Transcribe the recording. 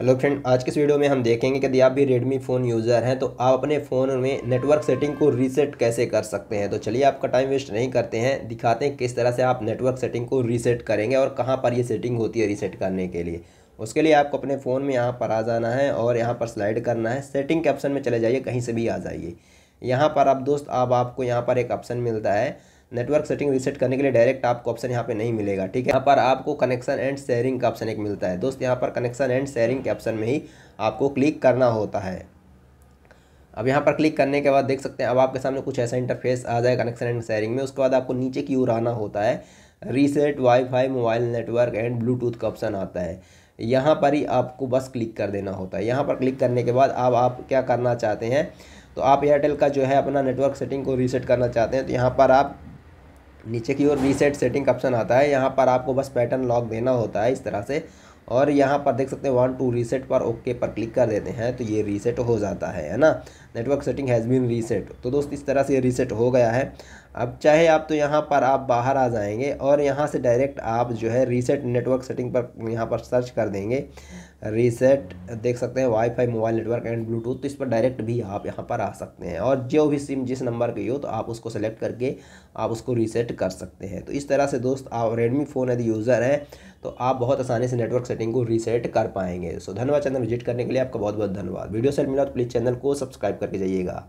hello friend आज के इस वीडियो में हम देखेंगे कि यदि आप भी रेडमी फ़ोन यूज़र हैं तो आप अपने फ़ोन में नेटवर्क सेटिंग को रीसेट कैसे कर सकते हैं तो चलिए आपका टाइम वेस्ट नहीं करते हैं दिखाते हैं किस तरह से आप नेटवर्क सेटिंग को रीसेट करेंगे और कहाँ पर ये सेटिंग होती है रीसेट करने के लिए उसके लिए आपको अपने फ़ोन में यहाँ पर आ जाना है और यहाँ पर स्लाइड करना है सेटिंग के ऑप्शन में चले जाइए कहीं से भी आ जाइए यहाँ पर आप दोस्त अब आपको यहाँ पर एक ऑप्शन मिलता है नेटवर्क सेटिंग रीसेट करने के लिए डायरेक्ट आपको ऑप्शन यहाँ पे नहीं मिलेगा ठीक है यहाँ पर आपको कनेक्शन एंड शेयरिंग का ऑप्शन एक मिलता है दोस्त यहाँ पर कनेक्शन एंड शेयरिंग के ऑप्शन में ही आपको क्लिक करना होता है अब यहाँ पर क्लिक करने के बाद देख सकते हैं अब आपके सामने कुछ ऐसा इंटरफेस आ जाए कनेक्शन एंड शेयरिंग में उसके बाद आपको नीचे की ओर आना होता है reset wifi mobile network and bluetooth का ऑप्शन आता है यहाँ पर ही आपको बस क्लिक कर देना होता है यहाँ पर क्लिक करने के बाद अब आप क्या करना चाहते हैं तो आप एयरटेल का जो है अपना नेटवर्क सेटिंग को रीसेट करना चाहते हैं तो यहाँ पर आप नीचे की ओर रीसेट सेटिंग ऑप्शन आता है यहाँ पर आपको बस पैटर्न लॉक देना होता है इस तरह से और यहाँ पर देख सकते हैं वन टू रीसेट पर ओके पर क्लिक कर देते हैं तो ये रीसेट हो जाता है है ना network setting has been reset तो दोस्त इस तरह से ये रीसेट हो गया है अब चाहे आप तो यहाँ पर आप बाहर आ जाएंगे और यहाँ से डायरेक्ट आप जो है रीसेट नेटवर्क सेटिंग पर यहाँ पर सर्च कर देंगे रीसेट देख सकते हैं wifi mobile network and bluetooth तो इस पर डायरेक्ट भी आप यहाँ पर आ सकते हैं और जो भी सिम जिस नंबर की हो तो आप उसको सेलेक्ट करके आप उसको रीसेट कर सकते हैं तो इस तरह से दोस्त आप रेडमी फ़ोन यदि यूज़र है तो आप बहुत आसानी से नेटवर्क सेटिंग को रीसेट कर पाएंगे सो धन्यवाद चैनल विजिट करने के लिए आपका बहुत बहुत धन्यवाद वीडियो से मिला तो प्लीज़ चैनल को सब्सक्राइब करके जाइएगा